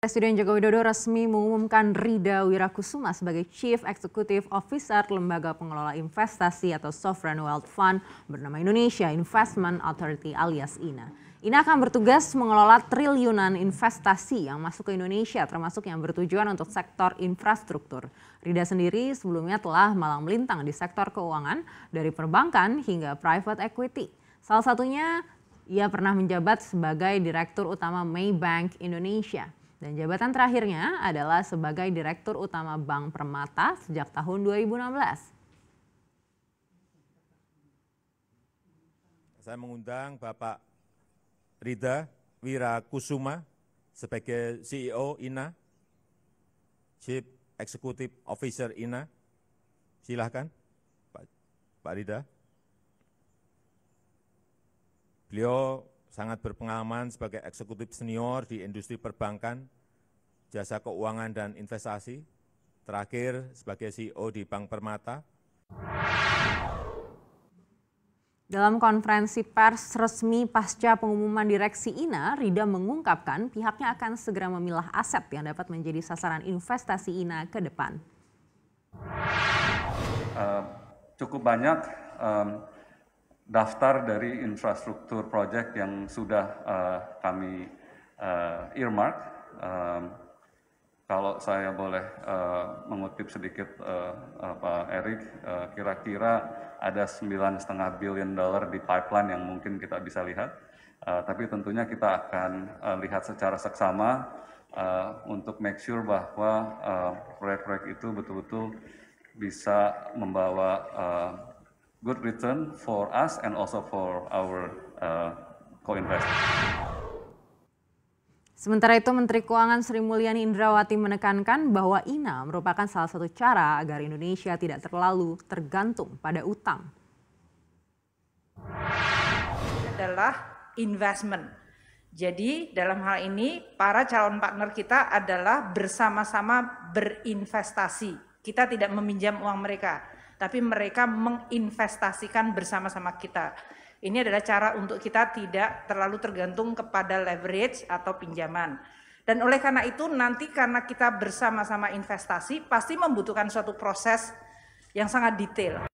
Presiden Joko Widodo resmi mengumumkan Rida Wirakusuma sebagai Chief Executive Officer Lembaga Pengelola Investasi atau Sovereign Wealth Fund bernama Indonesia Investment Authority alias INA. INA akan bertugas mengelola triliunan investasi yang masuk ke Indonesia termasuk yang bertujuan untuk sektor infrastruktur. Rida sendiri sebelumnya telah malang melintang di sektor keuangan dari perbankan hingga private equity. Salah satunya ia pernah menjabat sebagai Direktur Utama Maybank Indonesia. Dan jabatan terakhirnya adalah sebagai Direktur Utama Bank Permata sejak tahun 2016. Saya mengundang Bapak Rida Wirakusuma sebagai CEO INA, Chief Executive Officer INA. Silahkan, Pak, Pak Rida. Beliau sangat berpengalaman sebagai eksekutif senior di industri perbankan, jasa keuangan dan investasi, terakhir sebagai CEO di Bank Permata. Dalam konferensi pers resmi pasca pengumuman direksi INA, Rida mengungkapkan pihaknya akan segera memilah aset yang dapat menjadi sasaran investasi INA ke depan. Uh, cukup banyak um, daftar dari infrastruktur project yang sudah uh, kami uh, earmark. Um, kalau saya boleh uh, mengutip sedikit uh, uh, Pak Erik, uh, kira-kira ada 9,5 billion dollar di pipeline yang mungkin kita bisa lihat. Uh, tapi tentunya kita akan uh, lihat secara seksama uh, untuk make sure bahwa proyek-proyek uh, itu betul-betul bisa membawa uh, good return for us and also for our uh, co-investors. Sementara itu, Menteri Keuangan Sri Mulyani Indrawati menekankan bahwa INA merupakan salah satu cara agar Indonesia tidak terlalu tergantung pada utang. Ini Adalah investment. Jadi dalam hal ini para calon partner kita adalah bersama-sama berinvestasi. Kita tidak meminjam uang mereka tapi mereka menginvestasikan bersama-sama kita. Ini adalah cara untuk kita tidak terlalu tergantung kepada leverage atau pinjaman. Dan oleh karena itu nanti karena kita bersama-sama investasi pasti membutuhkan suatu proses yang sangat detail.